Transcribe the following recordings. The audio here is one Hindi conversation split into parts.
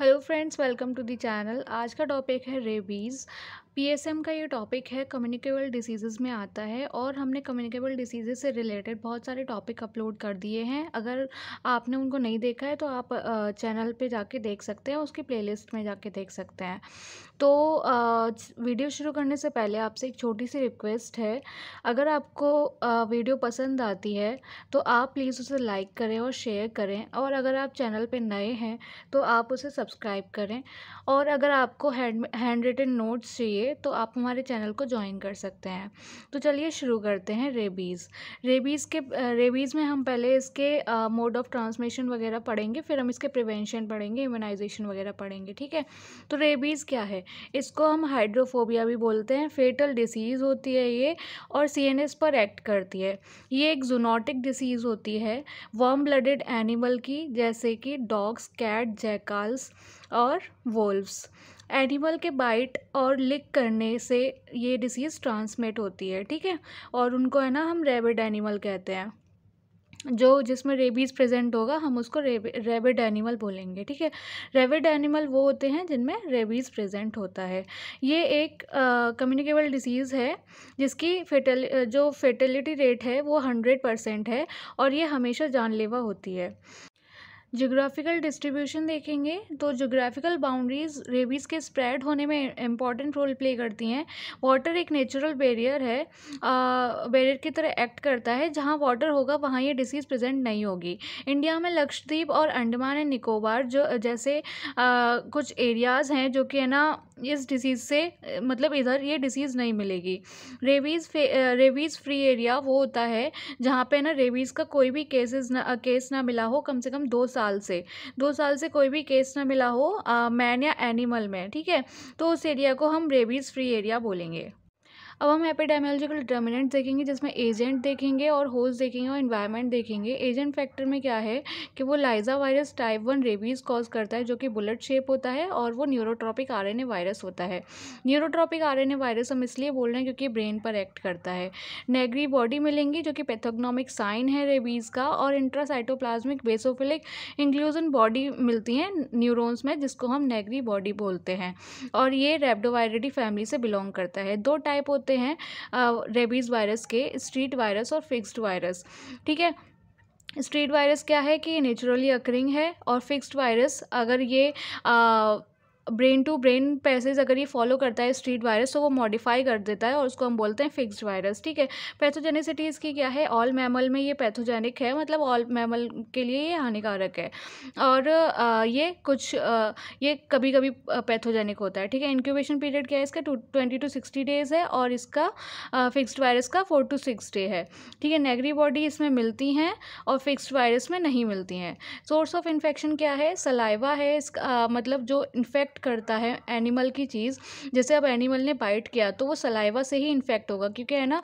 Hello friends welcome to the channel आज का टॉपिक है रेबीज़ पीएसएम का ये टॉपिक है कम्युनिकेबल डिसीज़ में आता है और हमने कम्युनिकेबल डिसीज़ से रिलेटेड बहुत सारे टॉपिक अपलोड कर दिए हैं अगर आपने उनको नहीं देखा है तो आप चैनल पे जाके देख सकते हैं उसकी प्लेलिस्ट में जाके देख सकते हैं तो वीडियो शुरू करने से पहले आपसे एक छोटी सी रिक्वेस्ट है अगर आपको वीडियो पसंद आती है तो आप प्लीज़ उसे लाइक करें और शेयर करें और अगर आप चैनल पर नए हैं तो आप उसे सब्सक्राइब करें और अगर आपको हैंड हैंड रिटन नोट्स चाहिए तो आप हमारे चैनल को ज्वाइन कर सकते हैं तो चलिए शुरू करते हैं रेबीज़ रेबीज़ के रेबीज़ में हम पहले इसके मोड ऑफ़ ट्रांसमिशन वगैरह पढ़ेंगे फिर हम इसके प्रिवेंशन पढ़ेंगे इम्यूनाइजेशन वगैरह पढ़ेंगे ठीक है तो रेबीज़ क्या है इसको हम हाइड्रोफोबिया भी बोलते हैं फेटल डिसीज़ होती है ये और सी पर एक्ट करती है ये एक जूनोटिक डिसीज़ होती है वार्म ब्लडेड एनिमल की जैसे कि डॉग्स कैट जैकाल्स और वोल्व्स एनिमल के बाइट और लिक करने से ये डिसीज़ ट्रांसमिट होती है ठीक है और उनको है ना हम रेबिड एनिमल कहते हैं जो जिसमें रेबीज़ प्रेजेंट होगा हम उसको रेब, रेबिड एनिमल बोलेंगे ठीक है रेबिड एनिमल वो होते हैं जिनमें रेबीज़ प्रेजेंट होता है ये एक कम्युनिकेबल डिसीज़ है जिसकी फेटल जो फेटलिटी रेट है वो हंड्रेड परसेंट है और ये हमेशा जानलेवा होती है जोग्राफ़िकल डिस्ट्रीब्यूशन देखेंगे तो जोग्राफ़िकल बाउंड्रीज़ रेबीज़ के स्प्रेड होने में इम्पॉर्टेंट रोल प्ले करती हैं वाटर एक नेचुरल बैरियर है बैरियर की तरह एक्ट करता है जहाँ वाटर होगा वहाँ ये डिसीज़ प्रेजेंट नहीं होगी इंडिया में लक्षद्वीप और अंडमान एंड निकोबार जो जैसे आ, कुछ एरियाज़ हैं जो कि है ना इस डिज़ीज़ से मतलब इधर ये डिजीज़ नहीं मिलेगी रेबीज़ रेबीज़ फ्री एरिया वो होता है जहाँ पे ना रेबीज़ का कोई भी केसेस ना केस ना मिला हो कम से कम दो साल से दो साल से कोई भी केस ना मिला हो मैन या एनिमल में ठीक है तो उस एरिया को हम रेबीज़ फ्री एरिया बोलेंगे अब हम एपिडेमियोलॉजिकल डिटर्मिनेंट देखेंगे जिसमें एजेंट देखेंगे और होस्ट देखेंगे और इन्वायरमेंट देखेंगे एजेंट फैक्टर में क्या है कि वो lyssa virus type one rabies cause करता है जो कि बुलेट शेप होता है और वो न्यूरोट्रॉपिक आर वायरस होता है न्यूरोट्रॉपिक आर वायरस हम इसलिए बोल रहे हैं क्योंकि ब्रेन पर एक्ट करता है नेगरी बॉडी मिलेंगी जो कि पैथोग्नॉमिक साइन है रेबीज़ का और इंट्रासाइटोप्लाज्मिक बेसोफिलिक इंक्लूजन बॉडी मिलती हैं न्यूरॉन्स में जिसको हम नेगरी बॉडी बोलते हैं और ये रेबडोवायरेडी फैमिली से बिलोंग करता है दो टाइप होते होते हैं रेबीज़ वायरस के स्ट्रीट वायरस और फिक्स्ड वायरस ठीक है स्ट्रीट वायरस क्या है कि नेचुरली अकरिंग है और फिक्स्ड वायरस अगर ये आ, ब्रेन टू ब्रेन पैसेज अगर ये फॉलो करता है स्ट्रीट वायरस तो वो मॉडिफाई कर देता है और उसको हम बोलते हैं फिक्स्ड वायरस ठीक है पैथोजेनिसिटी इसकी क्या है ऑल मैमल में ये पैथोजेनिक है मतलब ऑल मैमल के लिए ये हानिकारक है और आ, ये कुछ आ, ये कभी कभी पैथोजेनिक होता है ठीक है इंक्यूबेशन पीरियड क्या है इसका to twenty to sixty days है और इसका फिक्सड वायरस का फोर टू सिक्स डे है ठीक है नेगरी बॉडी इसमें मिलती हैं और फिक्सड वायरस में नहीं मिलती हैं सोर्स ऑफ इन्फेक्शन क्या है सलाइवा है इसका आ, मतलब जो इन्फेक्ट इन्फेक्ट करता है एनिमल की चीज़ जैसे अब एनिमल ने बाइट किया तो वो सलाइवा से ही इन्फेक्ट होगा क्योंकि है ना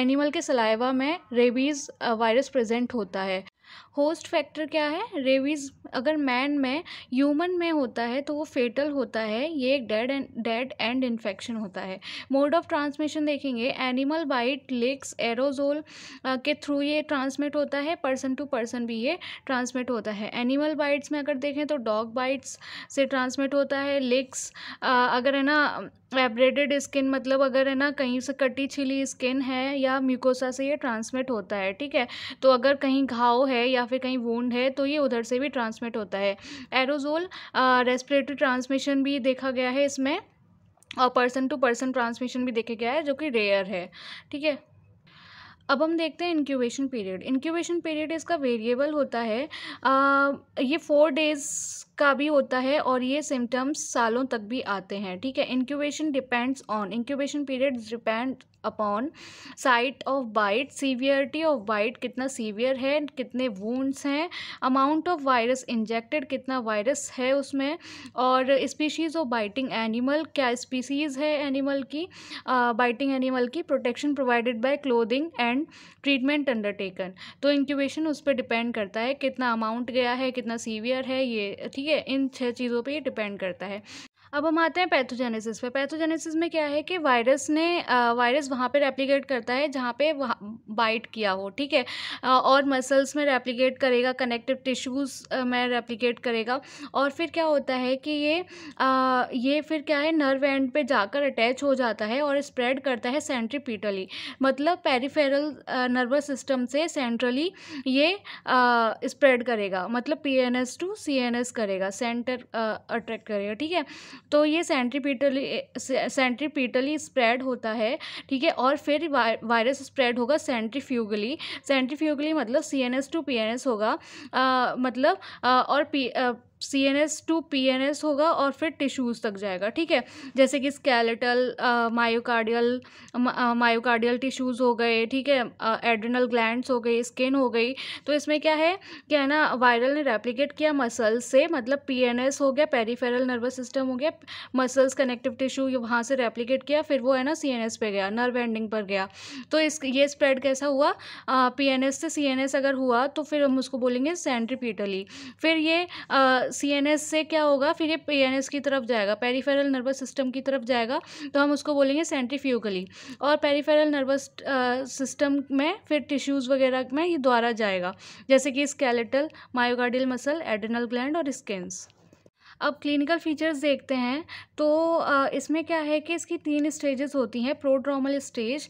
एनिमल के सलाइवा में रेबीज़ वायरस प्रेजेंट होता है होस्ट फैक्टर क्या है रेबीज़ अगर मैन में ह्यूमन में होता है तो वो फेटल होता है ये एक dead end dead end infection होता है मोड ऑफ ट्रांसमिशन देखेंगे एनिमल बाइट लेक्स एरोजोल के थ्रू ये ट्रांसमिट होता है पर्सन टू पर्सन भी ये ट्रांसमिट होता है एनिमल बाइट्स में अगर देखें तो डॉग बाइट्स से ट्रांसमिट होता है लेक्स अगर है ना एब्रेडेड स्किन मतलब अगर है ना कहीं से कटी छिली स्किन है या म्यूकोसा से ये ट्रांसमिट होता है ठीक है तो अगर कहीं घाव है या फिर कहीं वोंड है तो ये उधर से भी ट्रांसमिट होता है एरोजोल रेस्पिरेटरी ट्रांसमिशन भी देखा गया है इसमें और पर्सन टू पर्सन ट्रांसमिशन भी देखा गया है जो कि रेयर है ठीक है अब हम देखते हैं इंक्यूबेशन पीरियड इंक्यूबेशन पीरियड इसका वेरिएबल होता है आ, ये फोर डेज़ का भी होता है और ये सिम्टम्स सालों तक भी आते हैं ठीक है incubation depends on incubation period depend upon site of bite severity of bite कितना सीवियर है कितने वूंड्स हैं अमाउंट ऑफ वायरस इंजेक्टेड कितना वायरस है उसमें और स्पीशीज़ ऑफ बाइटिंग एनिमल क्या स्पीसीज़ है एनिमल की बाइटिंग uh, एनिमल की protection provided by clothing and treatment undertaken तो इंक्यूबेशन उस पर डिपेंड करता है कितना अमाउंट गया है कितना सीवियर है ये ठीक है इन छह चीज़ों पे ये डिपेंड करता है अब हम आते हैं पैथोजेनेसिस पे पैथोजेनेसिस में क्या है कि वायरस ने वायरस वहाँ पे रेप्लिकेट करता है जहाँ पे बाइट किया हो ठीक है और मसल्स में रेप्लिकेट करेगा कनेक्टिव टिश्यूज़ में रेप्लिकेट करेगा और फिर क्या होता है कि ये आ, ये फिर क्या है नर्व एंड पे जाकर अटैच हो जाता है और स्प्रेड करता है सेंट्रीपीटली मतलब पेरीफेरल नर्वस सिस्टम से सेंट्रली ये स्प्रेड करेगा मतलब P N S to C N S करेगा सेंटर अट्रैक्ट करेगा ठीक है तो ये सेंट्रीपीटली सेंट्रीपीटली स्प्रेड होता है ठीक है और फिर वायरस स्प्रेड होगा सेंट्रीफ्यूगली सेंट्रीफ्यूगली मतलब C N S to P N S होगा आ, मतलब आ, और पी आ, C N S to P N S होगा और फिर टिश्यूज़ तक जाएगा ठीक है जैसे कि स्केलेटल मायोकार्डियल मायोकार्डियल टिश्यूज़ हो गए ठीक है एड्रिनल ग्लैंड्स हो गई स्किन हो गई तो इसमें क्या है क्या है ना वायरल ने रेप्लिकेट किया मसल्स से मतलब पी एन एस हो गया पेरीफेरल नर्वस सिस्टम हो गया मसल्स कनेक्टिव टिश्यू वहाँ से रेप्लिकेट किया फिर वो है ना सी एन एस पे गया नर्व एंडिंग पर गया तो इस ये स्प्रेड कैसा हुआ पी एन एस से सी एन एस अगर हुआ तो फिर हम उसको बोलेंगे सेंट्रीपीटली फिर ये आ, सी से क्या होगा फिर ये पी की तरफ जाएगा पेरीफेरल नर्वस सिस्टम की तरफ जाएगा तो हम उसको बोलेंगे सेंट्रीफ्यूगली और पेरीफेरल नर्वस सिस्टम में फिर टिश्यूज़ वगैरह में ये द्वारा जाएगा जैसे कि skeletal myocardial muscle adrenal gland और स्किन्स अब क्लिनिकल फीचर्स देखते हैं तो इसमें क्या है कि इसकी तीन स्टेजेस होती हैं prodromal stage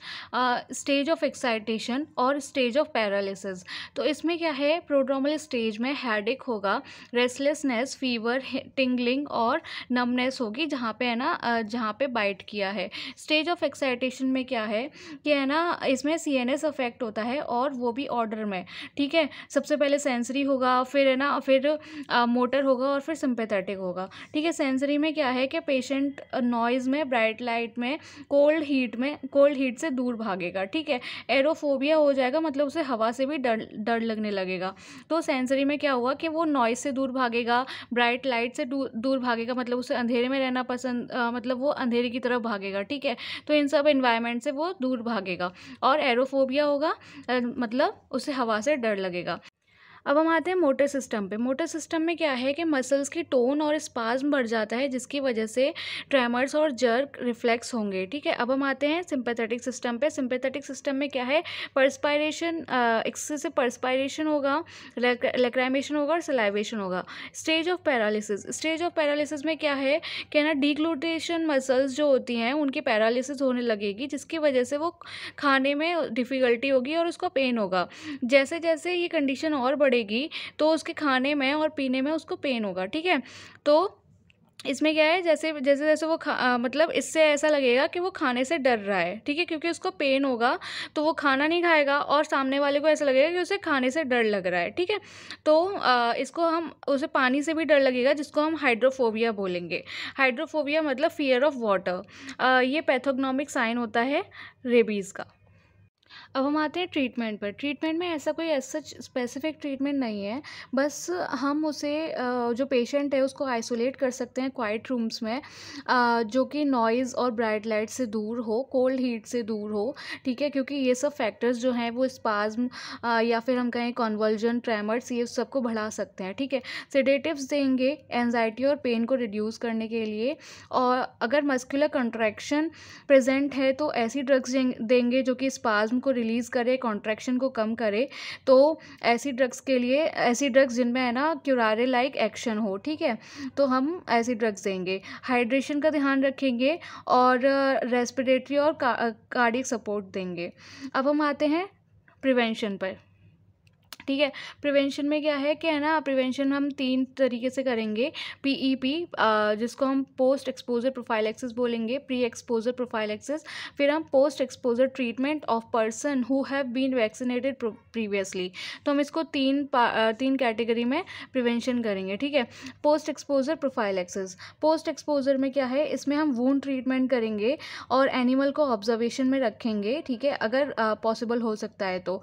stage of excitation और स्टेज ऑफ पैरालिसिस तो इसमें क्या है प्रोड्रामल स्टेज में हेडेक होगा रेस्टलेसनेस फीवर टिंगलिंग और नमनेस होगी जहाँ पे है ना जहाँ पे बाइट किया है स्टेज ऑफ एक्साइटेशन में क्या है कि है ना इसमें सी एन एस अफेक्ट होता है और वो भी ऑर्डर में ठीक है सबसे पहले सेंसरी होगा फिर है ना फिर मोटर होगा और फिर सिंपेथेटिक इफेक्ट होगा ठीक है सेंसरी में क्या है कि पेशेंट नॉइज़ में ब्राइट लाइट में कोल्ड हीट में कोल्ड हीट से दूर भागेगा ठीक है एरोफोबिया हो जाएगा मतलब उसे हवा से भी डर डर लगने लगेगा तो सेंसरी में क्या हुआ कि वो नॉइज़ से दूर भागेगा ब्राइट लाइट से दूर भागेगा मतलब उसे अंधेरे में रहना पसंद आ, मतलब वो अंधेरे की तरफ भागेगा ठीक है तो इन सब इन्वायरमेंट से वो दूर भागेगा और एरोफोबिया होगा मतलब उसे हवा से डर लगेगा अब हम आते हैं मोटर सिस्टम पे मोटर सिस्टम में क्या है कि मसल्स की टोन और स्पाज्म बढ़ जाता है जिसकी वजह से ट्रेमर्स और जर्क रिफ्लेक्स होंगे ठीक है अब हम आते हैं सिंपैथेटिक सिस्टम पे सिंपैथेटिक सिस्टम में क्या है परस्पायरेशन एक्सेसिव परस्पायरेशन होगा लेक्राइमेशन होगा और सलाइवेशन होगा stage of paralysis stage of paralysis में क्या है कि ना डीग्लूटेशन मसल्स जो होती हैं उनकी पैरालिसिस होने लगेगी जिसकी वजह से वो खाने में डिफ़िकल्टी होगी और उसको पेन होगा जैसे जैसे ये कंडीशन और बढ़े पड़ेगी तो उसके खाने में और पीने में उसको पेन होगा ठीक है तो इसमें क्या है जैसे जैसे जैसे वो खा आ, मतलब इससे ऐसा लगेगा कि वो खाने से डर रहा है ठीक है क्योंकि उसको पेन होगा तो वो खाना नहीं खाएगा और सामने वाले को ऐसा लगेगा कि उसे खाने से डर लग रहा है ठीक है तो आ, इसको हम उसे पानी से भी डर लगेगा जिसको हम हाइड्रोफोबिया बोलेंगे हाइड्रोफोबिया मतलब फियर ऑफ वाटर ये पैथोग्नॉमिक साइन होता है रेबीज़ का अब हम आते हैं ट्रीटमेंट पर ट्रीटमेंट में ऐसा कोई सच स्पेसिफिक ट्रीटमेंट नहीं है बस हम उसे जो पेशेंट है उसको आइसोलेट कर सकते हैं क्वाइट रूम्स में जो कि नॉइज़ और ब्राइट लाइट से दूर हो कोल्ड हीट से दूर हो ठीक है क्योंकि ये सब फैक्टर्स जो हैं वो स्पाज्म या फिर हम कहें कॉन्वर्जन ट्रैमर्स ये सबको बढ़ा सकते हैं ठीक है सेडेटिव्स देंगे एनजाइटी और पेन को रिड्यूस करने के लिए और अगर मस्कुलर कंट्रैक्शन प्रेजेंट है तो ऐसी ड्रग्स देंगे जो कि स्पाज्म को रिलीज़ करे कॉन्ट्रैक्शन को कम करे तो ऐसी ड्रग्स के लिए ऐसी ड्रग्स जिनमें है ना क्यूरारे लाइक एक्शन हो ठीक है तो हम ऐसी ड्रग्स देंगे हाइड्रेशन का ध्यान रखेंगे और रेस्पिरेटरी और कार्डिक सपोर्ट देंगे अब हम आते हैं प्रिवेंशन पर ठीक है प्रिवेंशन में क्या है कि है ना प्रिवेंशन हम तीन तरीके से करेंगे पी ई पी जिसको हम पोस्ट एक्सपोजर प्रोफाइल एक्सेस बोलेंगे प्री एक्सपोजर प्रोफाइल एक्सेस फिर हम post exposure treatment of person who have been vaccinated previously तो हम इसको तीन तीन कैटेगरी में प्रिवेंशन करेंगे ठीक है post exposure profile prophylaxis post exposure में क्या है इसमें हम वून ट्रीटमेंट करेंगे और एनिमल को ऑब्जर्वेशन में रखेंगे ठीक है अगर पॉसिबल हो सकता है तो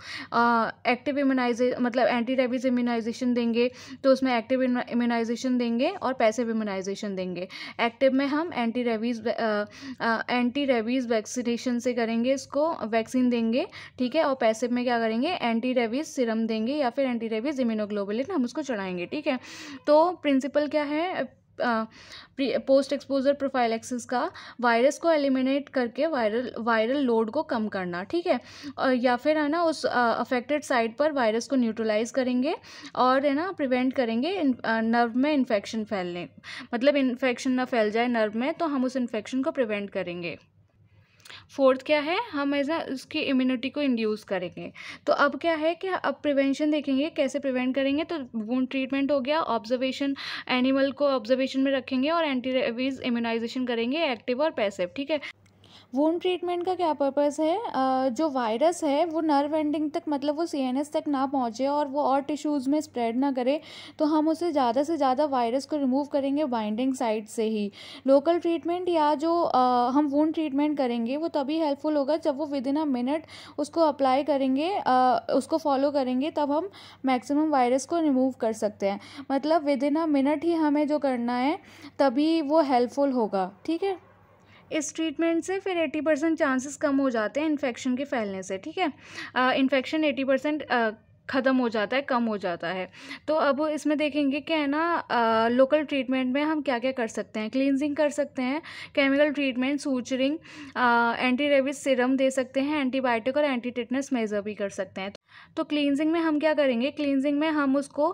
एक्टिव इम्यूनाइजे मतलब एंटी रेबीज़ इम्यूनाइजेशन देंगे तो उसमें एक्टिव इम्यूनाइजेशन देंगे और पैसिव इम्यूनाइजेशन देंगे एक्टिव में हम anti rabies anti rabies vaccination से करेंगे इसको वैक्सीन देंगे ठीक है और पैसिव में क्या करेंगे एंटी रेबीज़ सिरम देंगे या फिर एंटी रेबीज़ इम्यूनोग्लोबुलिन हम उसको चढ़ाएंगे ठीक है तो प्रिंसिपल क्या है पोस्ट एक्सपोजर प्रोफाइल एक्सिस का वायरस को एलिमिनेट करके वायरल वायरल लोड को कम करना ठीक है और या फिर है ना उस अफेक्टेड साइट पर वायरस को न्यूट्रलाइज करेंगे और है ना प्रिवेंट करेंगे नर्व में इन्फेक्शन फैलने मतलब इन्फेक्शन ना फैल जाए नर्व में तो हम उस इन्फेक्शन को प्रिवेंट करेंगे फोर्थ क्या है हम ऐसा उसकी इम्यूनिटी को इंड्यूस करेंगे तो अब क्या है कि अब प्रिवेंशन देखेंगे कैसे प्रिवेंट करेंगे तो वून ट्रीटमेंट हो गया ऑब्जर्वेशन एनिमल को ऑब्जर्वेशन में रखेंगे और एंटी रेबीज़ इम्यूनाइजेशन करेंगे एक्टिव और पैसिव ठीक है वोन ट्रीटमेंट का क्या पर्पज़ है जो वायरस है वो नर्व एंडिंग तक मतलब वो सी तक ना पहुँचे और वो और टिश्यूज़ में स्प्रेड ना करे तो हम उसे ज़्यादा से ज़्यादा वायरस को रिमूव करेंगे बाइंडिंग साइट से ही लोकल ट्रीटमेंट या जो आ, हम वोन ट्रीटमेंट करेंगे वो तभी हेल्पफुल होगा जब वो विद इन अ मिनट उसको अप्लाई करेंगे आ, उसको फॉलो करेंगे तब हम मैक्सिमम वायरस को रिमूव कर सकते हैं मतलब विद इन अ मिनट ही हमें जो करना है तभी वो हेल्पफुल होगा ठीक है इस ट्रीटमेंट से फिर एटी परसेंट चांसेस कम हो जाते हैं इन्फेक्शन के फैलने से ठीक है इन्फेक्शन एटी परसेंट ख़त्म हो जाता है कम हो जाता है तो अब इसमें देखेंगे क्या है ना लोकल ट्रीटमेंट में हम क्या क्या कर सकते हैं क्लिनजिंग कर सकते हैं chemical treatment suturing anti rabies serum दे सकते हैं एंटीबायोटिक और एंटी टिटनेस मेज़र भी कर सकते हैं तो क्लींजिंग में हम क्या करेंगे क्लींजिंग में हम उसको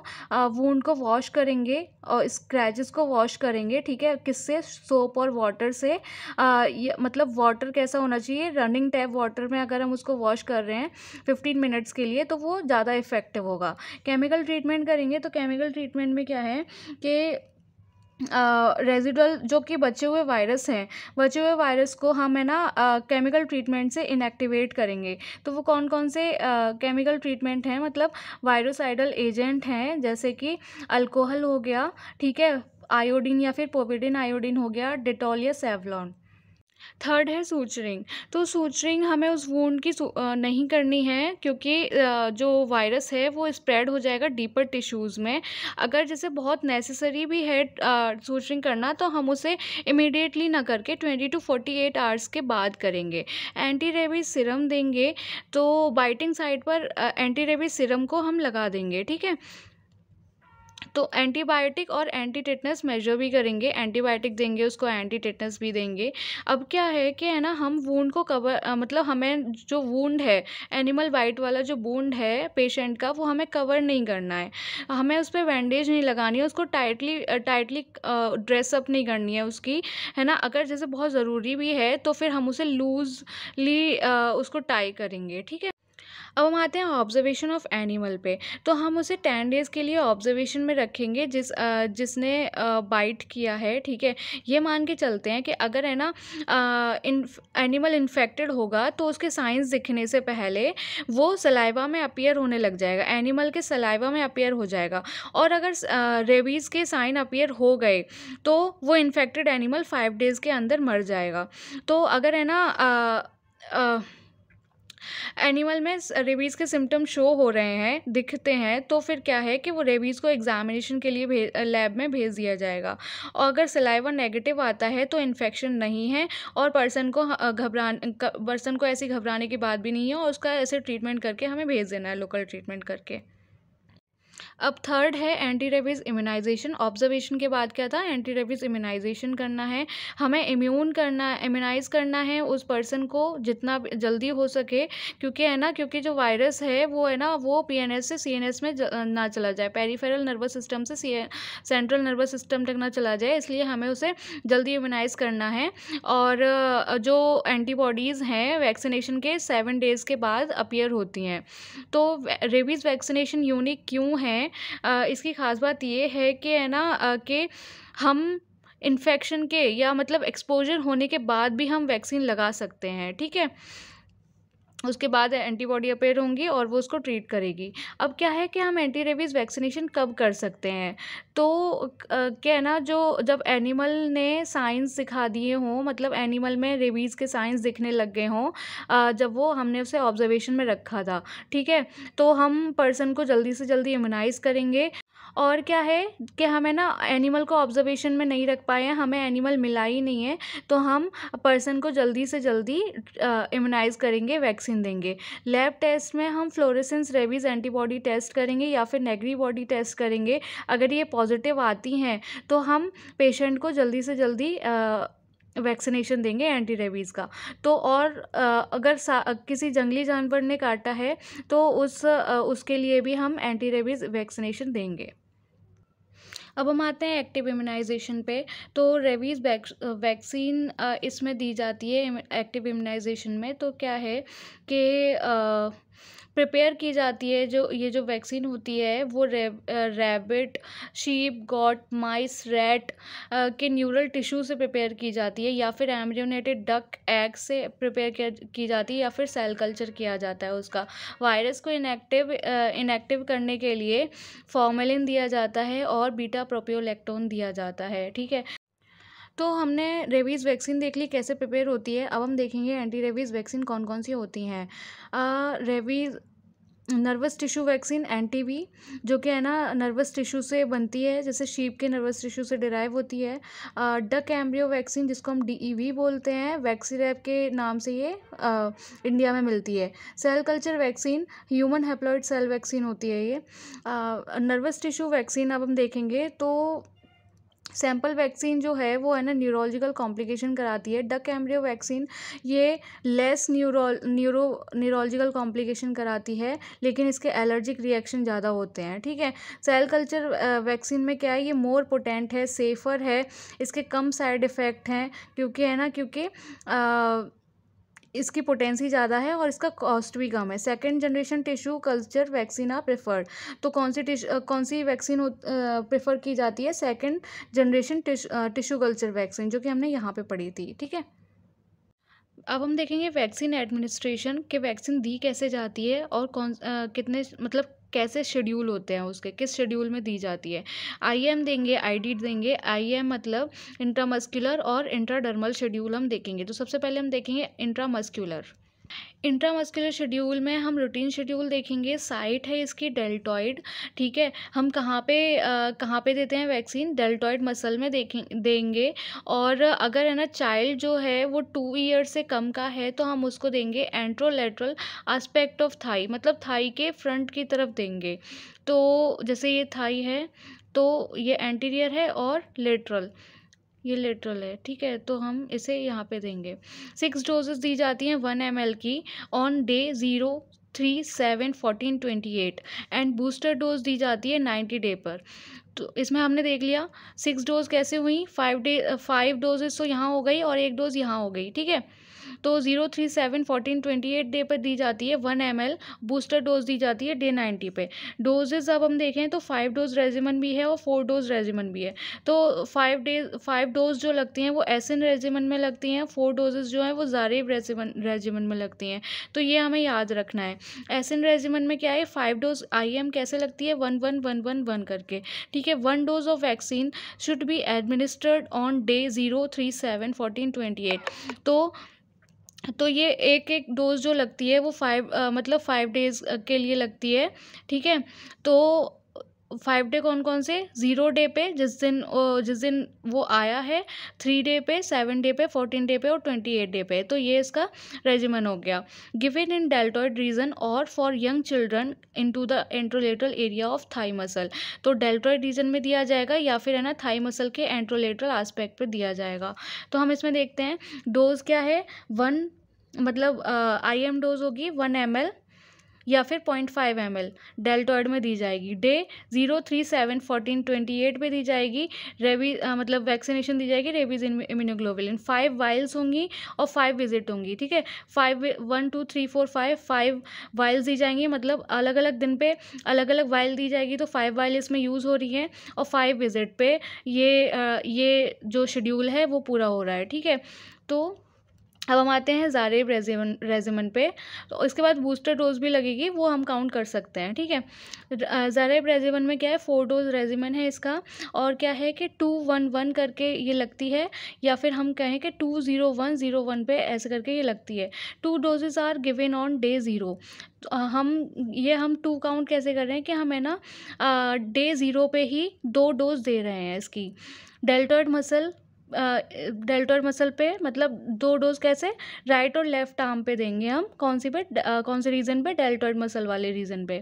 वूंड को वॉश करेंगे और स्क्रैचेस को वॉश करेंगे ठीक है किससे सोप और वाटर से आ, ये, मतलब वाटर कैसा होना चाहिए रनिंग टैप वाटर में अगर हम उसको वॉश कर रहे हैं फिफ्टीन मिनट्स के लिए तो वो ज़्यादा इफ़ेक्टिव होगा केमिकल ट्रीटमेंट करेंगे तो केमिकल ट्रीटमेंट में क्या है कि रेजिडल जो कि बचे हुए वायरस हैं बचे हुए वायरस को हम है ना केमिकल ट्रीटमेंट से इनएक्टिवेट करेंगे तो वो कौन कौन से केमिकल ट्रीटमेंट हैं मतलब वायरोसाइडल एजेंट हैं जैसे कि अल्कोहल हो गया ठीक है आयोडीन या फिर पोविडिन आयोडीन हो गया डिटोल सेवलॉन थर्ड है सूचरिंग तो सूचरिंग हमें उस वूंड की नहीं करनी है क्योंकि जो वायरस है वो स्प्रेड हो जाएगा डीपर टिश्यूज़ में अगर जैसे बहुत नेसेसरी भी है सूचरिंग करना तो हम उसे इमिडिएटली ना करके twenty to forty eight hours के बाद करेंगे एंटी रेबीज सिरम देंगे तो बाइटिंग साइड पर एंटी रेबीज सिरम को हम लगा देंगे ठीक है तो एंटीबायोटिक और एंटी टेटनस मेजर भी करेंगे एंटीबायोटिक देंगे उसको एंटी टेटनस भी देंगे अब क्या है कि है ना हम वूंड को कवर मतलब हमें जो वूंड है एनिमल बाइट वाला जो वूंड है पेशेंट का वो हमें कवर नहीं करना है हमें उस पर बैंडेज नहीं लगानी है उसको टाइटली टाइटली ड्रेसअप नहीं करनी है उसकी है ना अगर जैसे बहुत ज़रूरी भी है तो फिर हम उसे लूजली उसको टाई करेंगे ठीक है अब हम आते हैं ऑब्जर्वेशन ऑफ एनिमल पे तो हम उसे टेन डेज़ के लिए ऑब्जर्वेशन में रखेंगे जिस जिसने बाइट किया है ठीक है ये मान के चलते हैं कि अगर है ना एनिमल इन्फेक्टेड होगा तो उसके साइंस दिखने से पहले वो सलाइवा में अपियर होने लग जाएगा एनिमल के सलाइवा में अपियर हो जाएगा और अगर रेबीज़ के साइन अपियर हो गए तो वो इन्फेक्टेड एनिमल फाइव डेज़ के अंदर मर जाएगा तो अगर है ना आ, आ, एनिमल में रेबीज़ के सिम्टम शो हो रहे हैं दिखते हैं तो फिर क्या है कि वो रेबीज़ को एग्जामिनेशन के लिए लैब में भेज दिया जाएगा और अगर सिलाईवा नेगेटिव आता है तो इन्फेक्शन नहीं है और पर्सन को घबरा पर्सन को ऐसी घबराने की बात भी नहीं है और उसका ऐसे ट्रीटमेंट करके हमें भेज देना है लोकल ट्रीटमेंट करके अब थर्ड है एंटी रेबीज़ इम्यूनाइजेशन ऑब्जर्वेशन के बाद क्या था एंटी रेबीज़ इम्यूनाइजेशन करना है हमें इम्यून करना इम्यूनाइज करना है उस पर्सन को जितना जल्दी हो सके क्योंकि है ना क्योंकि जो वायरस है वो है ना वो पीएनएस से सीएनएस में ना चला जाए पेरीफेरल नर्वस सिस्टम से सी सेंट्रल नर्वस सिस्टम तक ना चला जाए इसलिए हमें उसे जल्दी इम्यूनाइज करना है और जो एंटीबॉडीज़ हैं वैक्सीनेशन के सेवन डेज़ के बाद अपियर होती हैं तो रेबीज़ वैक्सीनेशन यूनिक क्यों है हैं इसकी ख़ास बात ये है कि है ना कि हम इन्फेक्शन के या मतलब एक्सपोजर होने के बाद भी हम वैक्सीन लगा सकते हैं ठीक है उसके बाद एंटीबॉडी अपेयर होंगी और वो उसको ट्रीट करेगी अब क्या है कि हम एंटी रेबीज़ वैक्सीनेशन कब कर सकते हैं तो क्या है ना जो जब एनिमल ने साइंस सिखा दिए हों मतलब एनिमल में रेबीज़ के साइंस दिखने लग गए हों जब वो हमने उसे ऑब्जर्वेशन में रखा था ठीक है तो हम पर्सन को जल्दी से जल्दी इम्यूनाइज़ करेंगे और क्या है कि हमें ना एनिमल को ऑब्जर्वेशन में नहीं रख पाए हैं हमें एनिमल मिला ही नहीं है तो हम पर्सन को जल्दी से जल्दी इम्यूनाइज करेंगे वैक्सीन देंगे लैब टेस्ट में हम फ्लोरेसेंस रेबीज़ एंटीबॉडी टेस्ट करेंगे या फिर नेगरी बॉडी टेस्ट करेंगे अगर ये पॉजिटिव आती हैं तो हम पेशेंट को जल्दी से जल्दी आ, वैक्सीनेशन देंगे एंटी रेबीज़ का तो और आ, अगर किसी जंगली जानवर ने काटा है तो उस आ, उसके लिए भी हम एंटी रेबीज़ वैक्सीनेशन देंगे अब हम आते हैं एक्टिव इम्यूनाइजेशन पे तो रेबीज़ वैक्सीन इसमें दी जाती है एक्टिव इम्यूनाइजेशन में तो क्या है कि प्रिपेयर की जाती है जो ये जो वैक्सीन होती है वो रेब rabbit sheep goat mice rat के न्यूरल टिश्यू से प्रिपेयर की जाती है या फिर एम्ब्रियोनेटेड डक एग से प्रिपेयर की जाती है या फिर सेल कल्चर किया जाता है उसका वायरस को इनएक्टिव इनएक्टिव करने के लिए फॉर्मेलिन दिया जाता है और बीटा प्रोपियोलेक्टोन दिया जाता है ठीक है तो हमने रेबीज़ वैक्सीन देख ली कैसे प्रिपेयर होती है अब हम देखेंगे एंटी रेबीज़ वैक्सीन कौन कौन सी होती हैं rabies nervous tissue vaccine anti भी जो कि है ना नर्वस टिश्यू से बनती है जैसे शीप के नर्वस टिश्यू से डिराइव होती है डक एम्ब्रियो वैक्सीन जिसको हम डीईवी e बोलते हैं वैक्सीरैप के नाम से ये आ, इंडिया में मिलती है cell culture vaccine human haploid cell vaccine होती है ये नर्वस टिश्यू वैक्सीन अब हम देखेंगे तो सैम्पल वैक्सीन जो है वो है ना न्यूरोलॉजिकल कॉम्प्लिकेशन कराती है डक एम्ब्रियो वैक्सीन ये less neuro neuro neurological complication कराती है लेकिन इसके एलर्जिक रिएक्शन ज़्यादा होते हैं ठीक है सेल कल्चर वैक्सीन में क्या है ये मोर पोटेंट है सेफ़र है इसके कम साइड इफ़ेक्ट हैं क्योंकि है ना क्योंकि आ, इसकी पोटेंसी ज़्यादा है और इसका कॉस्ट भी कम है second generation tissue culture vaccine आ प्रेफर्ड तो कौन सी टिश कौन सी वैक्सीन प्रेफर की जाती है second generation tissue culture vaccine जो कि हमने यहाँ पर पढ़ी थी ठीक है अब हम देखेंगे वैक्सीन एडमिनिस्ट्रेशन के वैक्सीन दी कैसे जाती है और कौन आ, कितने मतलब कैसे शेड्यूल होते हैं उसके किस शेड्यूल में दी जाती है आईएम देंगे आईडी देंगे आईएम मतलब इंट्रामस्कुलर और इंट्राडर्मल शेड्यूल हम देखेंगे तो सबसे पहले हम देखेंगे इंट्रामस्कुलर इंट्रामस्कुलर शेड्यूल में हम रूटीन शेड्यूल देखेंगे साइट है इसकी डेल्टॉइड ठीक है हम कहाँ पे कहाँ पे देते हैं वैक्सीन डेल्टॉइड मसल में देखें देंगे और अगर है ना चाइल्ड जो है वो टू ईयर से कम का है तो हम उसको देंगे एंट्रोलेट्रल आस्पेक्ट ऑफ थाई मतलब थाई के फ्रंट की तरफ देंगे तो जैसे ये थाई है तो ये एंटीरियर है और लेटरल ये लेटरल है ठीक है तो हम इसे यहाँ पे देंगे सिक्स डोजेस दी जाती हैं वन एम की on day zero three seven fourteen twenty eight and booster dose दी जाती है नाइन्टी डे पर तो इसमें हमने देख लिया सिक्स डोज कैसे हुई फाइव डे फाइव डोजेस तो यहाँ हो गई और एक डोज यहाँ हो गई ठीक है तो zero three seven fourteen twenty eight day पर दी जाती है one M L booster dose दी जाती है डे नाइन्टी पे डोजेज अब हम देखें तो फाइव डोज रेजिमन भी है और फोर डोज रेजिमन भी है तो फाइव डेज फाइव डोज जो लगती हैं वो एन रेजिमन में लगती हैं फोर डोजेज जो हैं वो जारेब रेजिमन रेजिमन में लगती हैं तो ये हमें याद रखना है एन रेजिमन में क्या है फाइव डोज आई एम कैसे लगती है one one one one one करके ठीक है one dose of vaccine should be administered on day zero three seven fourteen twenty eight तो तो ये एक एक डोज़ जो लगती है वो फाइव मतलब फाइव डेज़ के लिए लगती है ठीक है तो फाइव डे कौन कौन से ज़ीरो डे पे जिस दिन जिस दिन वो आया है थ्री डे पे सेवन डे पे फोर्टीन डे पे और ट्वेंटी एट डे पे तो ये इसका रेजिमन हो गया गिव इन डेल्टॉइड रीजन और for young children in to the anterolateral area of thigh muscle तो डेल्टॉइड रीजन में दिया जाएगा या फिर है ना थाई मसल के एंट्रोलेटरल आस्पेक्ट पर दिया जाएगा तो हम इसमें देखते हैं डोज क्या है वन मतलब आई एम डोज होगी वन एम एल या फिर point five M L deltoid में दी जाएगी day zero three seven fourteen twenty eight में दी जाएगी रेबी मतलब वैक्सीनेशन दी जाएगी रेबीज इम्यूनोग्लोबिलिन फाइव वाइल्स होंगी और फाइव विजिट होंगी ठीक है five one two three four five five vials दी जाएंगी मतलब अलग अलग दिन पे अलग अलग वाइल दी जाएगी तो फाइव वाइल इसमें यूज़ हो रही है और फाइव विजिट पे ये आ, ये जो शेड्यूल है वो पूरा हो रहा है ठीक है तो अब हम आते हैं ज़ारे रेजिमन रेजिमन पे तो इसके बाद बूस्टर डोज भी लगेगी वो हम काउंट कर सकते हैं ठीक है ज़ारे रेजिमन में क्या है फोर डोज रेजिमन है इसका और क्या है कि टू वन वन करके ये लगती है या फिर हम कहें कि two zero one zero one पे ऐसे करके ये लगती है two doses are given on day zero हम ये हम टू काउंट कैसे कर रहे हैं कि हम है ना डे ज़ीरो पे ही दो डोज दे रहे हैं इसकी डेल्टर्ड मसल डेल्टोर मसल पे मतलब दो डोज कैसे राइट और लेफ्ट आर्म पे देंगे हम कौन सी पे कौन से रीजन पे डेल्टोइड मसल वाले रीजन पे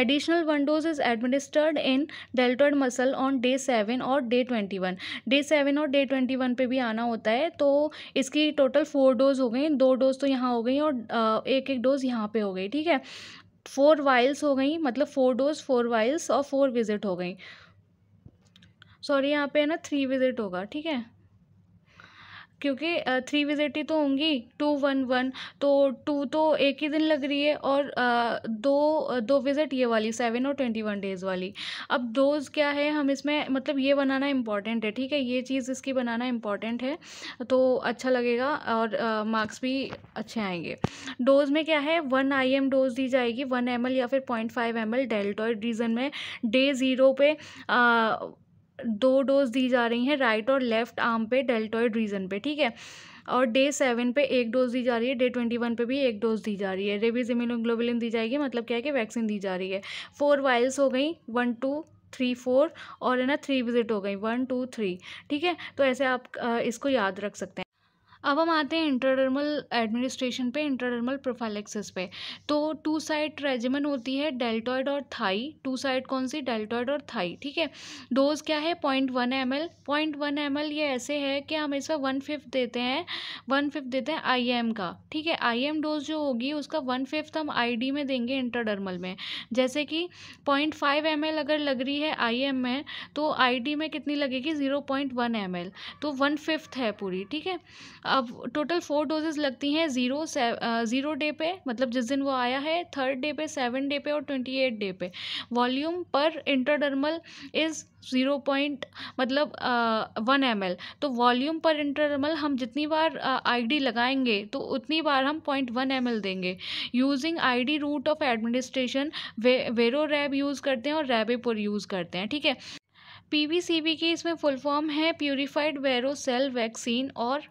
additional one dose is administered in deltoid muscle on day seven और day twenty one day seven और डे ट्वेंटी वन पे भी आना होता है तो इसकी टोटल फोर डोज हो गई दो डोज तो यहाँ हो गई और एक एक डोज यहाँ पे हो गई ठीक है फोर वाइल्स हो गई मतलब फोर डोज फोर वाइल्स और फोर विजिट हो गई सॉरी यहाँ पे है ना थ्री विजिट होगा ठीक है क्योंकि थ्री विजिट ही तो होंगी टू वन वन तो टू तो एक ही दिन लग रही है और दो दो विजिट ये वाली सेवन और ट्वेंटी वन डेज़ वाली अब डोज क्या है हम इसमें मतलब ये बनाना इम्पॉर्टेंट है ठीक है ये चीज़ इसकी बनाना इम्पॉर्टेंट है तो अच्छा लगेगा और मार्क्स भी अच्छे आएंगे डोज में क्या है वन आई एम डोज दी जाएगी वन एम या फिर point five M L deltoid region में डे ज़ीरो पे दो डोज दी जा रही हैं राइट और लेफ्ट आर्म पे डेल्टॉइड रीजन पे ठीक है और डे सेवन पे एक डोज दी जा रही है डे ट्वेंटी वन पे भी एक डोज दी जा रही है रेबीज इम्यूनोग्लोबुलिन दी जाएगी मतलब क्या है कि वैक्सीन दी जा रही है फोर वायल्स हो गई वन टू थ्री फोर और है ना थ्री विजिट हो गई वन टू थ्री ठीक है तो ऐसे आप इसको याद रख सकते हैं अब हम आते हैं इंट्राडर्मल एडमिनिस्ट्रेशन पे इंट्राडर्मल प्रोफाइलेक्सिस पे तो टू साइड रेजिमन होती है डेल्टॉयड और थाई टू साइड कौन सी डेल्टॉइड और थाई ठीक है डोज क्या है point one M L point one M L ये ऐसे है कि हम इसका वन फिफ्थ देते हैं वन फिफ्थ देते हैं आई एम का ठीक है आई एम डोज जो होगी उसका वन फिफ्थ हम आई डी में देंगे इंट्राडर्मल में जैसे कि पॉइंट फाइव एम एल अगर लग रही है आई एम में तो आई डी में कितनी लगेगी zero point one M L तो वन फिफ्थ है पूरी ठीक है अब टोटल फोर डोजेज़ लगती हैं ज़ीरो ज़ीरो डे पे मतलब जिस दिन वो आया है थर्ड डे पे सेवन डे पे और ट्वेंटी एट डे पे volume per intradermal is zero point मतलब वन एम एल तो वॉल्यूम पर इंटरमल हम जितनी बार आईडी लगाएंगे तो उतनी बार हम पॉइंट वन एम एल देंगे using ID route of administration वे, वेरो रैब यूज़ करते हैं और रैबेपुर यूज़ करते हैं ठीक है पी वी की इसमें फुल फॉर्म है प्योरीफाइड वेरो सेल वैक्सीन और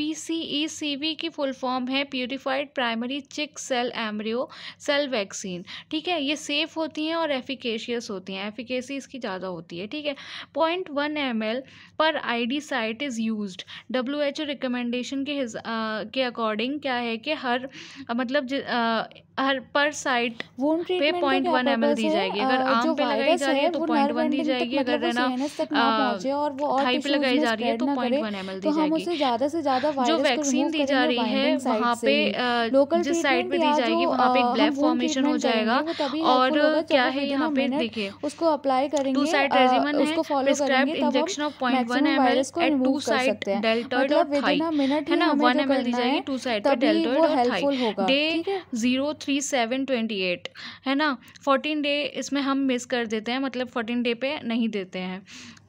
पी e की फुल फॉर्म है purified primary chick cell embryo cell vaccine ठीक है ये सेफ़ होती हैं और एफिकेशियस होती हैं एफिकेसी इसकी ज़्यादा होती है ठीक है point one M per I D site is use W H recommendation के हिज, आ, के अकॉर्डिंग क्या है कि हर मतलब ज, आ, हर पर साइट पे पॉइंट वन एम दी जाएगी अगर आम पे लगाई जा रही है तो पॉइंट वन दी तो जाएगी अगर है ना हाई पे लगाई जा रही है तो पॉइंट वन एम दी जाएगी ज्यादा से ज्यादा जो वैक्सीन दी जा रही है वहाँ पे लोकल जिस साइड पे दी जाएगी वहाँ पे ब्लैक फॉर्मेशन हो जाएगा और क्या है यहाँ पे देखिए उसको अप्लाई करेंगे टू साइड रेजिमन उसको फॉलो करेंगे injection of point one M L at two side deltoid और थाई है ना वन एम एल दी जाएगी टू साइड पे डेल्टॉइड और thigh day zero three seven twenty eight है ना फोर्टीन डे इसमें हम मिस कर देते हैं मतलब फोर्टीन डे पे नहीं देते हैं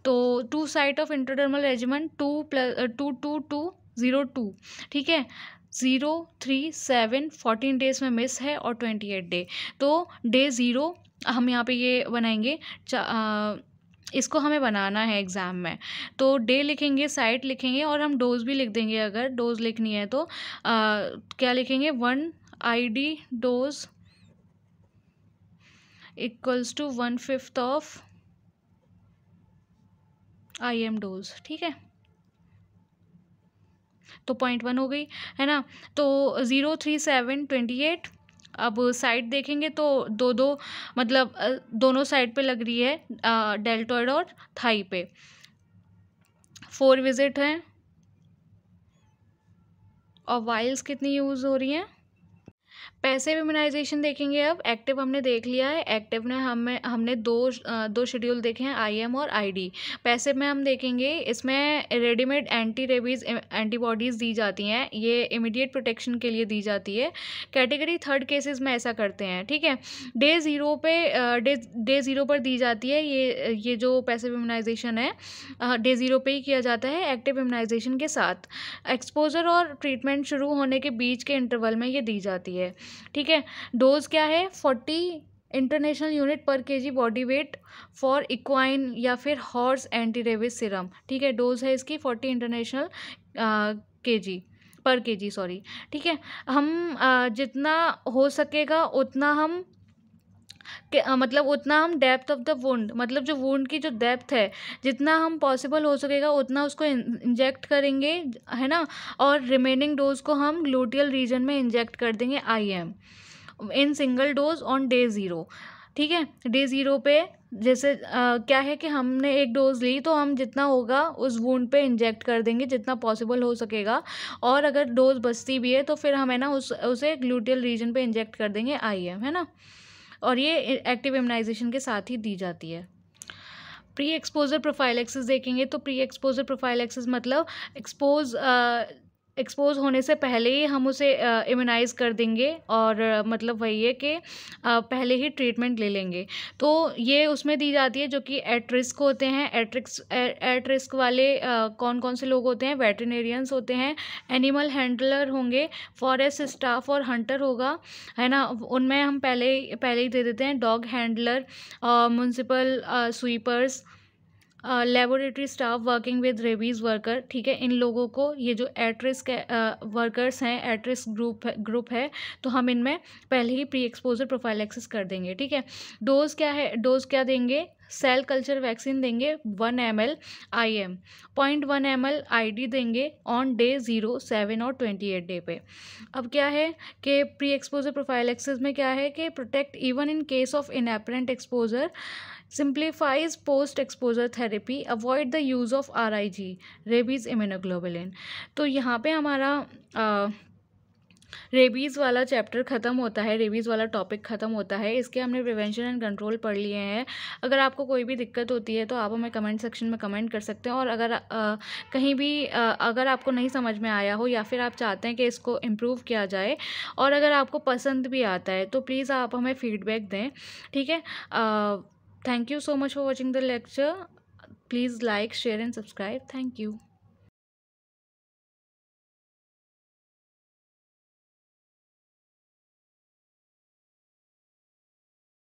तो two site of intradermal regiment two plus two two two zero two ठीक है zero three seven fourteen days में मिस है और ट्वेंटी एट डे तो डे ज़ीरो हम यहाँ पे ये बनाएंगे इसको हमें बनाना है एग्ज़ाम में तो डे लिखेंगे साइट लिखेंगे और हम डोज भी लिख देंगे अगर डोज लिखनी है तो आ, क्या लिखेंगे one ID dose equals to one fifth of I M dose ठीक है तो पॉइंट वन हो गई है ना तो zero three seven twenty eight अब साइड देखेंगे तो दो दो मतलब दोनों साइड पे लग रही है डेल्टॉइड और थाई पे फोर विजिट हैं और वाइल्स कितनी यूज़ हो रही हैं पैसिव इम्यूनाइजेशन देखेंगे अब एक्टिव हमने देख लिया है एक्टिव ने हमें हमने दो दो शेड्यूल देखे हैं आईएम और आईडी पैसिव में हम देखेंगे इसमें रेडीमेड एंटी रेबीज एंटीबॉडीज़ दी जाती हैं ये इमीडिएट प्रोटेक्शन के लिए दी जाती है कैटेगरी थर्ड केसेस में ऐसा करते हैं ठीक है डे ज़ीरो पे डे डे ज़ीरो पर दी जाती है ये ये जो पैसिव इम्यूनाइजेशन है डे ज़ीरो पर ही किया जाता है एक्टिव इम्यूनाइजेशन के साथ एक्सपोजर और ट्रीटमेंट शुरू होने के बीच के इंटरवल में ये दी जाती है ठीक है डोज क्या है forty international unit per K G body weight for equine या फिर हॉर्स एंटी रेबिस सिरम ठीक है डोज है इसकी फोर्टी इंटरनेशनल के जी पर के जी सॉरी ठीक है हम आ, जितना हो सकेगा उतना हम के मतलब उतना हम डेप्थ ऑफ द वुंड मतलब जो वुंड की जो डेप्थ है जितना हम पॉसिबल हो सकेगा उतना उसको इंजेक्ट करेंगे है ना और रिमेनिंग डोज को हम ग्लूटियल रीजन में इंजेक्ट कर देंगे I M in single dose on day zero ठीक है डे ज़ीरो पे जैसे आ, क्या है कि हमने एक डोज़ ली तो हम जितना होगा उस वुंड पे इंजेक्ट कर देंगे जितना पॉसिबल हो सकेगा और अगर डोज़ बचती भी है तो फिर हम है ना उस उसे ग्लूटियल रीजन पे इंजेक्ट कर देंगे आई एम है ना और ये एक्टिव इम्यूनाइजेशन के साथ ही दी जाती है प्री एक्सपोजर प्रोफाइल प्रोफाइलेक्सिस देखेंगे तो प्री एक्सपोजर प्रोफाइल प्रोफाइलेक्सिस मतलब एक्सपोज एक्सपोज होने से पहले ही हम उसे इम्यूनाइज़ कर देंगे और मतलब वही है कि पहले ही ट्रीटमेंट ले लेंगे तो ये उसमें दी जाती है जो कि एट रिस्क होते हैं एट रिस्क एट रिस्क वाले कौन कौन से लोग होते हैं वेटरनेरियंस होते हैं एनिमल हैंडलर होंगे फॉरेस्ट स्टाफ और हंटर होगा है ना उनमें हम पहले पहले ही दे देते हैं dog handler municipal sweepers uh, laboratory staff working with rabies worker ठीक है इन लोगों को ये जो एट्रिस के वर्कर्स हैं एट्रिस ग्रुप ग्रुप है तो हम इनमें पहले ही प्री एक्सपोजर प्रोफाइल एक्सेस कर देंगे ठीक है डोज क्या है डोज क्या देंगे सेल कल्चर वैक्सीन देंगे one M L I M point one M L I D देंगे ऑन डे ज़ीरो सेवन और ट्वेंटी एट डे पे अब क्या है कि प्री एक्सपोजर प्रोफाइल एक्सेस में क्या है कि protect even in case of inapparent exposure post exposure therapy avoid the use of R I G rabies immunoglobulin तो यहाँ पे हमारा आ, रेबीज़ वाला चैप्टर ख़त्म होता है रेबीज़ वाला टॉपिक ख़त्म होता है इसके हमने प्रिवेंशन एंड कंट्रोल पढ़ लिए हैं अगर आपको कोई भी दिक्कत होती है तो आप हमें कमेंट सेक्शन में कमेंट कर सकते हैं और अगर आ, कहीं भी आ, अगर आपको नहीं समझ में आया हो या फिर आप चाहते हैं कि इसको इम्प्रूव किया जाए और अगर आपको पसंद भी आता है तो प्लीज़ आप हमें फ़ीडबैक दें ठीक है Thank you so much for watching the lecture. Please like, share and subscribe. Thank you.